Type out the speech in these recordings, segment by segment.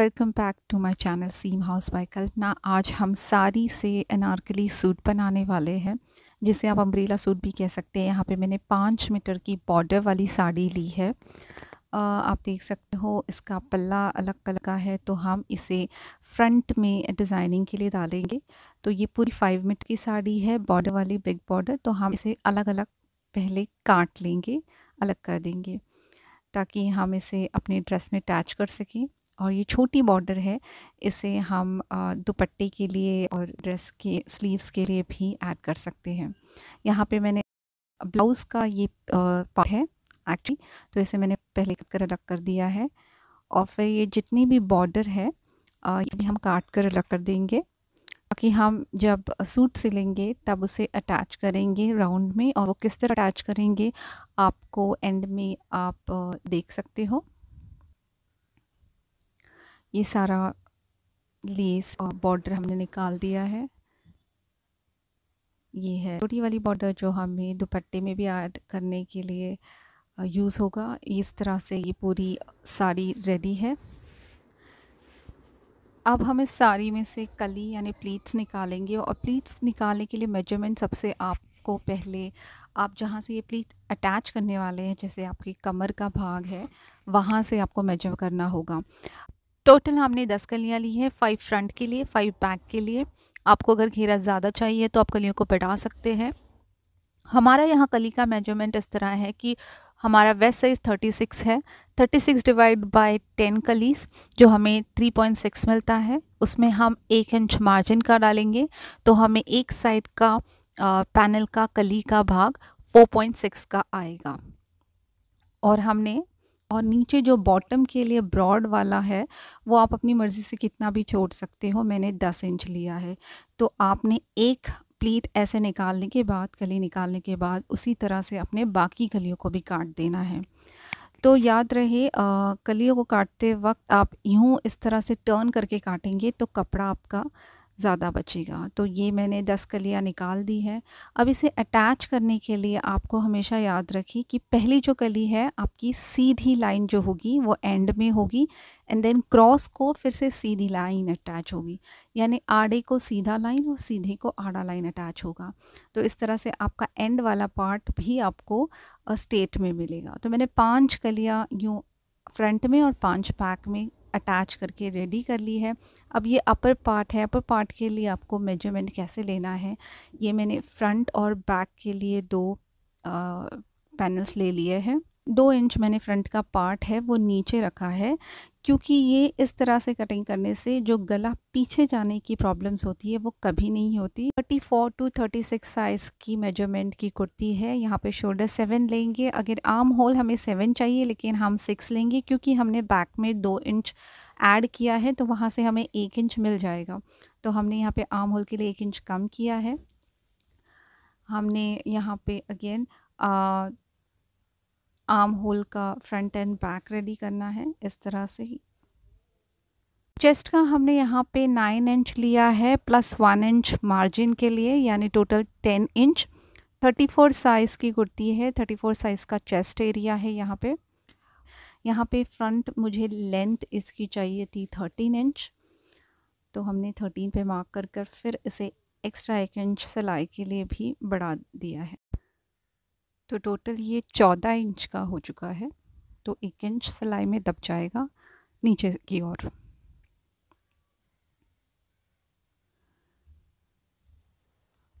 welcome back to my channel seam house by Kalpana आज हम साड़ी से अनारकली सूट बनाने वाले हैं जिसे आप अम्ब्रेला सूट भी कह सकते हैं यहाँ पे मैंने पाँच मीटर की बॉर्डर वाली साड़ी ली है आप देख सकते हो इसका पल्ला अलग कलर का है तो हम इसे फ्रंट में डिज़ाइनिंग के लिए डालेंगे तो ये पूरी फाइव मीटर की साड़ी है बॉर्डर वाली बिग बॉर्डर तो हम इसे अलग अलग पहले काट लेंगे अलग कर देंगे ताकि हम इसे अपने ड्रेस में अटैच कर सकें और ये छोटी बॉर्डर है इसे हम दुपट्टे के लिए और ड्रेस के स्लीव्स के लिए भी ऐड कर सकते हैं यहाँ पे मैंने ब्लाउज़ का ये पार्ट है एक्चुअली तो इसे मैंने पहले कट कर अलग कर दिया है और फिर ये जितनी भी बॉर्डर है ये भी हम काट कर अलग कर देंगे ताकि हम जब सूट सिलेंगे तब उसे अटैच करेंगे राउंड में और वो किस तरह अटैच करेंगे आपको एंड में आप देख सकते हो ये सारा लेस और बॉर्डर हमने निकाल दिया है ये है छोटी वाली बॉर्डर जो हमें दुपट्टे में भी ऐड करने के लिए यूज़ होगा इस तरह से ये पूरी साड़ी रेडी है अब हम इस साड़ी में से कली यानी प्लीट्स निकालेंगे और प्लीट्स निकालने के लिए मेजरमेंट सबसे आपको पहले आप जहाँ से ये प्लीट अटैच करने वाले हैं जैसे आपकी कमर का भाग है वहाँ से आपको मेजर करना होगा टोटल हमने दस कलियाँ ली है फाइव फ्रंट के लिए फाइव बैक के लिए आपको अगर घेरा ज़्यादा चाहिए तो आप कलियों को बढ़ा सकते हैं हमारा यहाँ कली का मेजरमेंट इस तरह है कि हमारा वेस्ट साइज़ थर्टी सिक्स है thirty six divide by ten कलीस जो हमें थ्री पॉइंट सिक्स मिलता है उसमें हम एक इंच मार्जिन का डालेंगे तो हमें एक साइड का पैनल का कली का भाग फोर पॉइंट सिक्स का आएगा और हमने और नीचे जो बॉटम के लिए ब्रॉड वाला है वो आप अपनी मर्ज़ी से कितना भी छोड़ सकते हो मैंने दस इंच लिया है तो आपने एक प्लीट ऐसे निकालने के बाद कली निकालने के बाद उसी तरह से अपने बाकी कलियों को भी काट देना है तो याद रहे कलियों को काटते वक्त आप यूँ इस तरह से टर्न करके काटेंगे तो कपड़ा आपका ज़्यादा बचेगा तो ये मैंने दस कलियाँ निकाल दी है अब इसे अटैच करने के लिए आपको हमेशा याद रखिए कि पहली जो कली है आपकी सीधी लाइन जो होगी वो एंड में होगी एंड देन क्रॉस को फिर से सीधी लाइन अटैच होगी यानी आड़े को सीधा लाइन और सीधे को आड़ा लाइन अटैच होगा तो इस तरह से आपका एंड वाला पार्ट भी आपको स्टेट में मिलेगा तो मैंने पाँच कलियाँ यूँ फ्रंट में और पाँच बैक में अटैच करके रेडी कर ली है अब ये अपर पार्ट है अपर पार्ट के लिए आपको मेजरमेंट कैसे लेना है ये मैंने फ्रंट और बैक के लिए दो पैनल्स ले लिए हैं दो इंच मैंने फ्रंट का पार्ट है वो नीचे रखा है क्योंकि ये इस तरह से कटिंग करने से जो गला पीछे जाने की प्रॉब्लम्स होती है वो कभी नहीं होती 34 टू 36 साइज़ की मेजरमेंट की कुर्ती है यहाँ पे शोल्डर सेवन लेंगे अगर आर्म होल हमें सेवन चाहिए लेकिन हम सिक्स लेंगे क्योंकि हमने बैक में दो इंच ऐड किया है तो वहाँ से हमें एक इंच मिल जाएगा तो हमने यहाँ पर आर्म होल के लिए एक इंच कम किया है हमने यहाँ पर अगेन आर्म होल का फ्रंट एंड बैक रेडी करना है इस तरह से ही चेस्ट का हमने यहाँ पे नाइन इंच लिया है प्लस वन इंच मार्जिन के लिए यानी total ten inch thirty four size की कुर्ती है थर्टी फोर साइज़ का चेस्ट एरिया है यहाँ पे यहाँ पे फ्रंट मुझे लेंथ इसकी चाहिए थी थर्टीन इंच तो हमने थर्टीन पे मार्क कर कर फिर इसे एक्स्ट्रा एक इंच सिलाई के लिए भी बढ़ा दिया है तो टोटल ये चौदह इंच का हो चुका है तो एक इंच सिलाई में दब जाएगा नीचे की ओर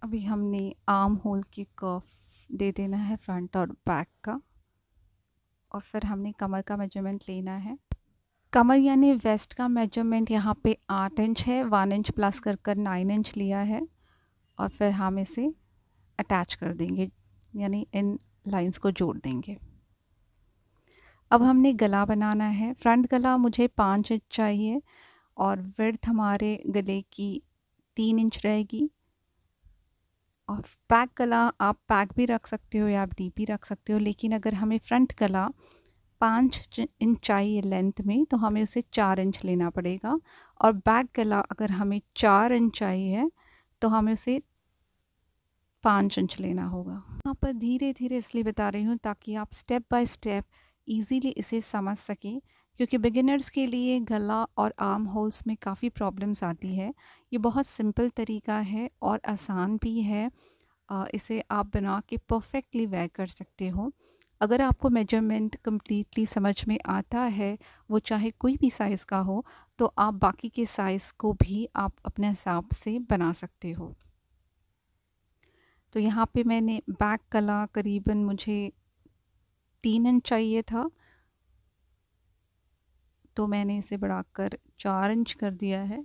अभी हमने आर्म होल के कर्व दे देना है फ्रंट और बैक का और फिर हमने कमर का मेजरमेंट लेना है कमर यानी वेस्ट का मेजरमेंट यहाँ पे आठ इंच है वन इंच प्लस कर कर नाइन इंच लिया है और फिर हम इसे अटैच कर देंगे यानी इन लाइंस को जोड़ देंगे अब हमने गला बनाना है फ्रंट गला मुझे पाँच इंच चाहिए और विर्थ हमारे गले की तीन इंच रहेगी और पैक गला आप पैक भी रख सकते हो या आप डीप भी रख सकते हो लेकिन अगर हमें फ्रंट गला पाँच इंच चाहिए लेंथ में तो हमें उसे चार इंच लेना पड़ेगा और बैक गला अगर हमें चार इंच चाहिए तो हमें उसे पाँच इंच लेना होगा यहाँ पर धीरे धीरे इसलिए बता रही हूँ ताकि आप स्टेप बाय स्टेप इजीली इसे समझ सकें क्योंकि बिगिनर्स के लिए गला और आर्म होल्स में काफ़ी प्रॉब्लम्स आती है ये बहुत सिंपल तरीका है और आसान भी है इसे आप बना के परफेक्टली वेयर कर सकते हो अगर आपको मेजरमेंट कम्प्लीटली समझ में आता है वो चाहे कोई भी साइज़ का हो तो आप बाकी के साइज़ को भी आप अपने हिसाब से बना सकते हो तो यहाँ पे मैंने बैक कला करीबन मुझे तीन इंच चाहिए था तो मैंने इसे बढ़ाकर चार इंच कर दिया है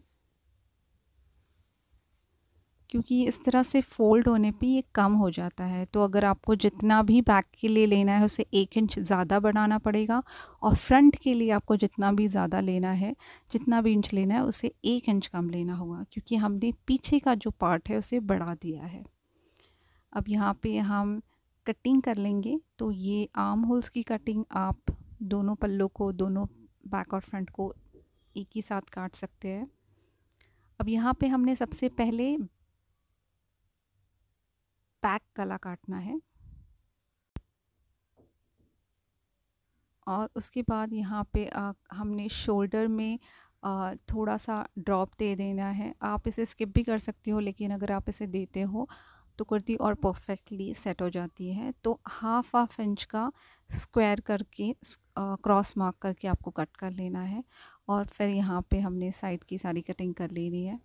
क्योंकि इस तरह से फ़ोल्ड होने पे ये कम हो जाता है तो अगर आपको जितना भी बैक के लिए लेना है उसे एक इंच ज़्यादा बढ़ाना पड़ेगा और फ्रंट के लिए आपको जितना भी ज़्यादा लेना है जितना भी इंच लेना है उसे एक इंच कम लेना होगा क्योंकि हमने पीछे का जो पार्ट है उसे बढ़ा दिया है अब यहाँ पे हम कटिंग कर लेंगे तो ये आर्म होल्स की कटिंग आप दोनों पल्लों को दोनों बैक और फ्रंट को एक ही साथ काट सकते हैं अब यहाँ पे हमने सबसे पहले बैक गला काटना है और उसके बाद यहाँ पे आ, हमने शोल्डर में आ, थोड़ा सा ड्रॉप दे देना है आप इसे स्किप भी कर सकते हो लेकिन अगर आप इसे देते हो तो कुर्ती और परफेक्टली सेट हो जाती है तो हाफ हाफ इंच का स्क्वायर करके क्रॉस मार्क करके आपको कट कर लेना है और फिर यहाँ पे हमने साइड की सारी कटिंग कर लेनी है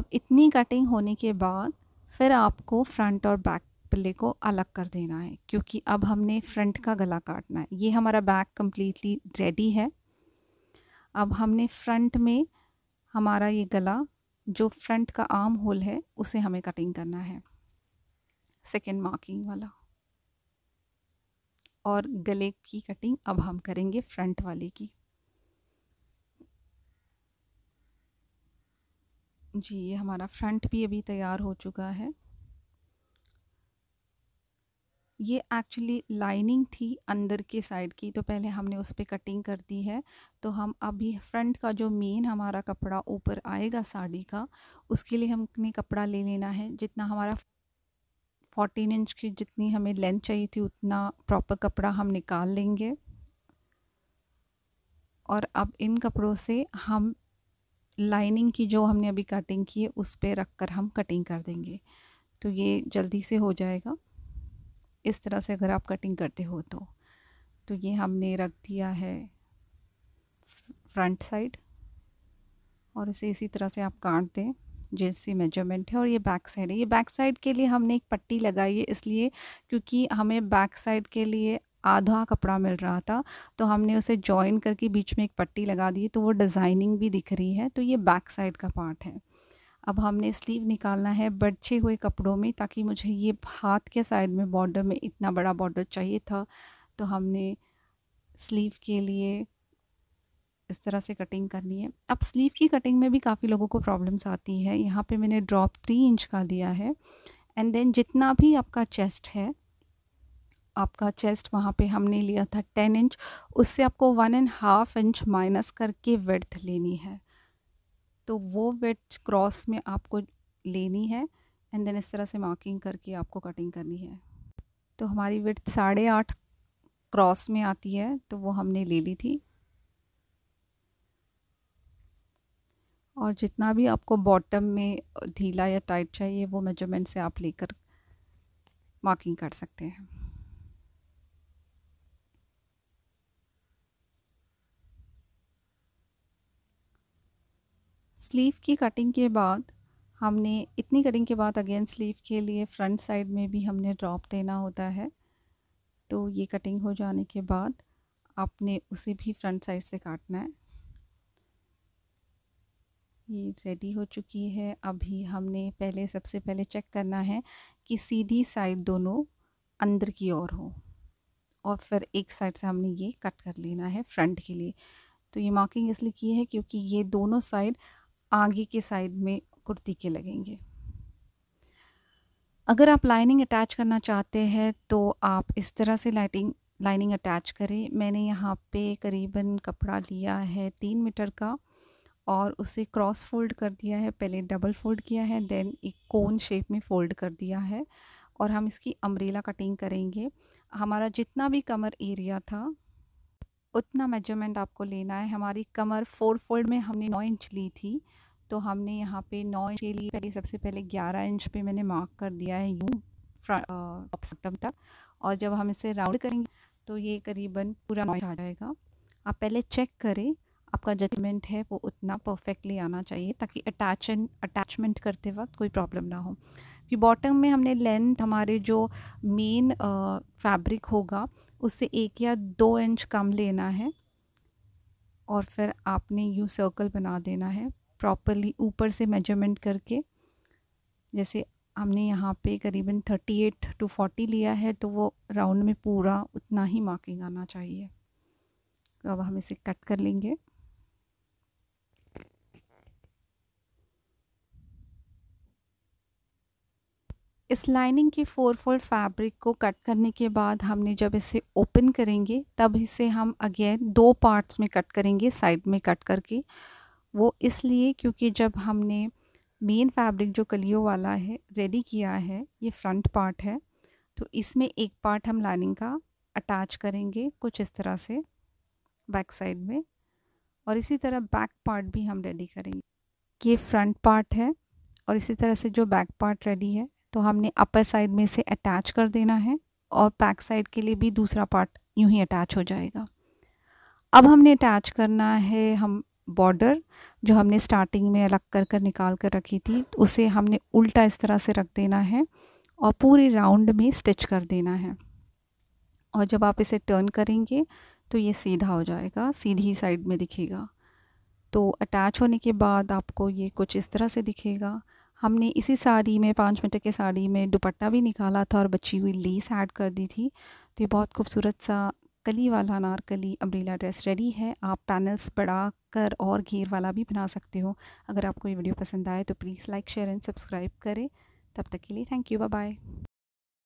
अब इतनी कटिंग होने के बाद फिर आपको फ्रंट और बैक पल्ले को अलग कर देना है क्योंकि अब हमने फ्रंट का गला काटना है ये हमारा बैक कम्प्लीटली रेडी है अब हमने फ्रंट में हमारा ये गला जो फ्रंट का आर्म होल है उसे हमें कटिंग करना है सेकेंड मार्किंग वाला और गले की कटिंग अब हम करेंगे फ्रंट वाले की जी ये हमारा फ्रंट भी अभी तैयार हो चुका है ये एक्चुअली लाइनिंग थी अंदर के साइड की तो पहले हमने उस पर कटिंग कर दी है तो हम अभी फ्रंट का जो मेन हमारा कपड़ा ऊपर आएगा साड़ी का उसके लिए हमने कपड़ा ले लेना है जितना हमारा फोर्टीन इंच की जितनी हमें लेंथ चाहिए थी उतना प्रॉपर कपड़ा हम निकाल लेंगे और अब इन कपड़ों से हम लाइनिंग की जो हमने अभी कटिंग की है उस पर रख कर हम कटिंग कर देंगे तो ये जल्दी से हो जाएगा इस तरह से अगर आप कटिंग करते हो तो तो ये हमने रख दिया है फ्रंट साइड और इसे इसी तरह से आप काट दें जैसी मेजरमेंट है और ये बैक साइड है ये बैक साइड के लिए हमने एक पट्टी लगाई है इसलिए क्योंकि हमें बैक साइड के लिए आधा कपड़ा मिल रहा था तो हमने उसे जॉइन करके बीच में एक पट्टी लगा दी तो वो डिज़ाइनिंग भी दिख रही है तो ये बैक साइड का पार्ट है अब हमने स्लीव निकालना है बढ़े हुए कपड़ों में ताकि मुझे ये हाथ के साइड में बॉर्डर में इतना बड़ा बॉर्डर चाहिए था तो हमने स्लीव के लिए इस तरह से कटिंग करनी है अब स्लीव की कटिंग में भी काफ़ी लोगों को प्रॉब्लम्स आती है यहाँ पे मैंने ड्रॉप थ्री इंच का दिया है एंड देन जितना भी आपका चेस्ट है आपका चेस्ट वहाँ पे हमने लिया था टेन इंच उससे आपको one and half inch minus करके वर्थ लेनी है तो वो विथ क्रॉस में आपको लेनी है एंड देन इस तरह से मार्किंग करके आपको कटिंग करनी है तो हमारी विथ साढ़े आठ क्रॉस में आती है तो वो हमने ले ली थी और जितना भी आपको बॉटम में ढीला या टाइट चाहिए वो मेजरमेंट से आप लेकर मार्किंग कर सकते हैं स्लीव की कटिंग के बाद हमने इतनी कटिंग के बाद अगेन स्लीव के लिए फ्रंट साइड में भी हमने ड्रॉप देना होता है तो ये कटिंग हो जाने के बाद आपने उसे भी फ्रंट साइड से काटना है ये रेडी हो चुकी है अभी हमने पहले सबसे पहले चेक करना है कि सीधी साइड दोनों अंदर की ओर हो और फिर एक साइड से हमने ये कट कर लेना है फ्रंट के लिए तो ये मार्किंग इसलिए की है क्योंकि ये दोनों साइड आगे के साइड में कुर्ती के लगेंगे अगर आप लाइनिंग अटैच करना चाहते हैं तो आप इस तरह से लाइटिंग लाइनिंग अटैच करें मैंने यहाँ पे करीबन कपड़ा लिया है तीन मीटर का और उसे क्रॉस फोल्ड कर दिया है पहले डबल फोल्ड किया है देन एक कोन शेप में फोल्ड कर दिया है और हम इसकी अम्ब्रेला कटिंग करेंगे हमारा जितना भी कमर एरिया था उतना मेजरमेंट आपको लेना है हमारी कमर फोर फोल्ड में हमने नौ इंच ली थी तो हमने यहाँ पे नौ इंच के लिए पहले सबसे पहले ग्यारह इंच पे मैंने मार्क कर दिया है यूँ टॉप तक और जब हम इसे राउंड करेंगे तो ये करीबन पूरा नॉइज आ जाएगा आप पहले चेक करें आपका जजमेंट है वो उतना परफेक्टली आना चाहिए ताकि अटैच अटैचमेंट करते वक्त कोई प्रॉब्लम ना हो कि बॉटम में हमने लेंथ हमारे जो मेन फैब्रिक होगा उससे एक या दो इंच कम लेना है और फिर आपने यूँ सर्कल बना देना है प्रॉपरली ऊपर से मेजरमेंट करके जैसे हमने यहाँ पे करीबन 38 टू 40 लिया है तो वो राउंड में पूरा उतना ही मार्किंग आना चाहिए तो अब हम इसे कट कर लेंगे इस लाइनिंग के फोर फोल्ड फैब्रिक को कट करने के बाद हमने जब इसे ओपन करेंगे तब इसे हम अगेन दो पार्ट्स में कट करेंगे साइड में कट करके वो इसलिए क्योंकि जब हमने मेन फैब्रिक जो कलियों वाला है रेडी किया है ये फ्रंट पार्ट है तो इसमें एक पार्ट हम लाइनिंग का अटैच करेंगे कुछ इस तरह से बैक साइड में और इसी तरह बैक पार्ट भी हम रेडी करेंगे ये फ्रंट पार्ट है और इसी तरह से जो बैक पार्ट रेडी है तो हमने अपर साइड में से अटैच कर देना है और बैक साइड के लिए भी दूसरा पार्ट यूं ही अटैच हो जाएगा अब हमने अटैच करना है हम बॉर्डर जो हमने स्टार्टिंग में अलग कर कर निकाल कर रखी थी उसे हमने उल्टा इस तरह से रख देना है और पूरे राउंड में स्टिच कर देना है और जब आप इसे टर्न करेंगे तो ये सीधा हो जाएगा सीधी साइड में दिखेगा तो अटैच होने के बाद आपको ये कुछ इस तरह से दिखेगा हमने इसी साड़ी में पाँच मीटर के साड़ी में दुपट्टा भी निकाला था और बची हुई लेस ऐड कर दी थी तो ये बहुत खूबसूरत सा कली वाला नारकली अम्ब्रेला ड्रेस रेडी है आप पैनल्स बढ़ा कर और घेर वाला भी बना सकते हो अगर आपको ये वीडियो पसंद आए तो please like share and subscribe करें तब तक के लिए थैंक यू बाय